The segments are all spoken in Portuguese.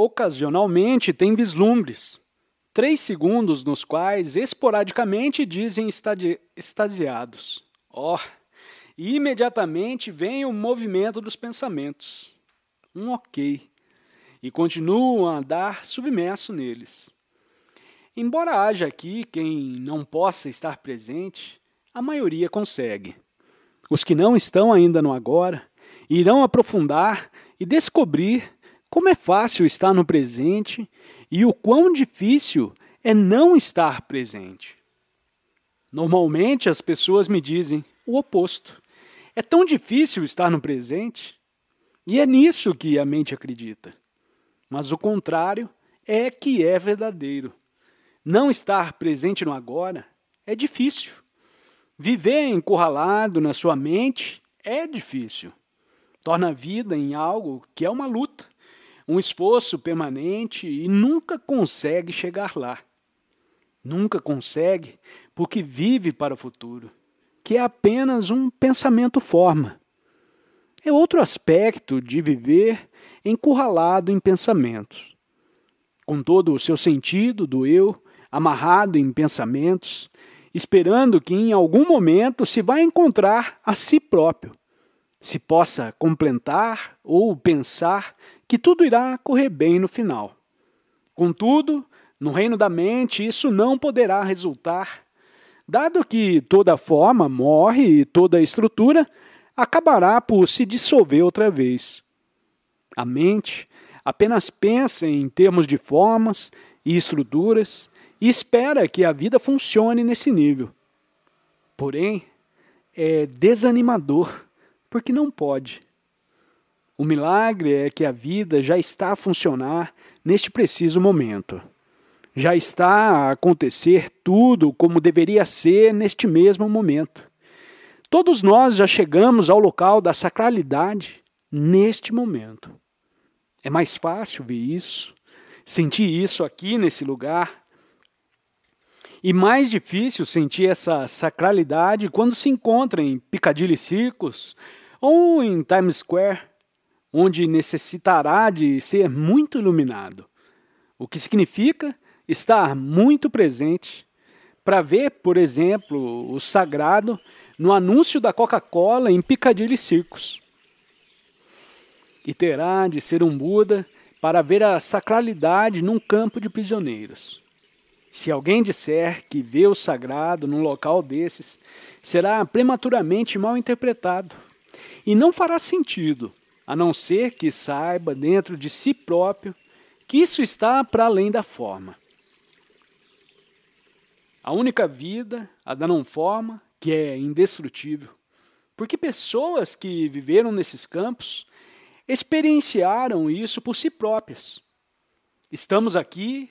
ocasionalmente tem vislumbres, três segundos nos quais esporadicamente dizem extasiados. Ó, oh, e imediatamente vem o movimento dos pensamentos. Um ok. E continuam a andar submerso neles. Embora haja aqui quem não possa estar presente, a maioria consegue. Os que não estão ainda no agora irão aprofundar e descobrir como é fácil estar no presente e o quão difícil é não estar presente. Normalmente as pessoas me dizem o oposto. É tão difícil estar no presente, e é nisso que a mente acredita. Mas o contrário é que é verdadeiro. Não estar presente no agora é difícil. Viver encurralado na sua mente é difícil. Torna a vida em algo que é uma luta um esforço permanente e nunca consegue chegar lá. Nunca consegue porque vive para o futuro, que é apenas um pensamento-forma. É outro aspecto de viver encurralado em pensamentos. Com todo o seu sentido do eu, amarrado em pensamentos, esperando que em algum momento se vá encontrar a si próprio se possa completar ou pensar que tudo irá correr bem no final. Contudo, no reino da mente, isso não poderá resultar, dado que toda forma morre e toda estrutura acabará por se dissolver outra vez. A mente apenas pensa em termos de formas e estruturas e espera que a vida funcione nesse nível. Porém, é desanimador porque não pode. O milagre é que a vida já está a funcionar neste preciso momento. Já está a acontecer tudo como deveria ser neste mesmo momento. Todos nós já chegamos ao local da sacralidade neste momento. É mais fácil ver isso, sentir isso aqui nesse lugar, e mais difícil sentir essa sacralidade quando se encontra em Piccadilly Circus ou em Times Square, onde necessitará de ser muito iluminado, o que significa estar muito presente para ver, por exemplo, o sagrado no anúncio da Coca-Cola em Piccadilly Circus. E terá de ser um Buda para ver a sacralidade num campo de prisioneiros. Se alguém disser que vê o sagrado num local desses, será prematuramente mal interpretado e não fará sentido, a não ser que saiba dentro de si próprio que isso está para além da forma. A única vida, a da não forma, que é indestrutível. Porque pessoas que viveram nesses campos experienciaram isso por si próprias. Estamos aqui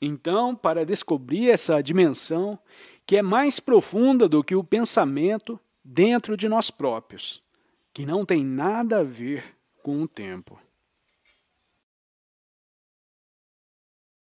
então, para descobrir essa dimensão, que é mais profunda do que o pensamento dentro de nós próprios, que não tem nada a ver com o tempo.